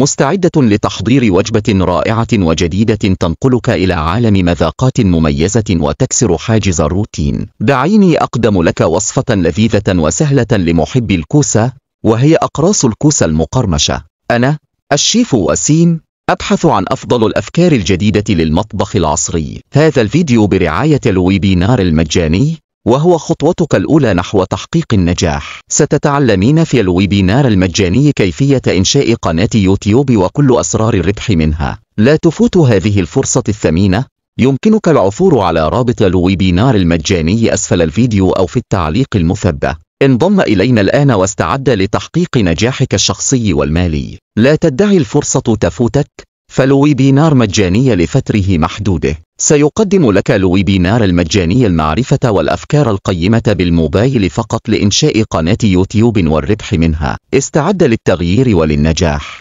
مستعدة لتحضير وجبة رائعة وجديدة تنقلك إلى عالم مذاقات مميزة وتكسر حاجز الروتين دعيني أقدم لك وصفة لذيذة وسهلة لمحبي الكوسة وهي أقراص الكوسة المقرمشة أنا الشيف وسيم أبحث عن أفضل الأفكار الجديدة للمطبخ العصري هذا الفيديو برعاية الويبينار المجاني وهو خطوتك الأولى نحو تحقيق النجاح ستتعلمين في الويبينار المجاني كيفية إنشاء قناة يوتيوب وكل أسرار الربح منها لا تفوت هذه الفرصة الثمينة يمكنك العثور على رابط الويبينار المجاني أسفل الفيديو أو في التعليق المثبت انضم إلينا الآن واستعد لتحقيق نجاحك الشخصي والمالي لا تدعي الفرصة تفوتك فالويبينار مجاني لفتره محدوده سيقدم لك الويبينار المجاني المعرفة والأفكار القيمة بالموبايل فقط لإنشاء قناة يوتيوب والربح منها استعد للتغيير وللنجاح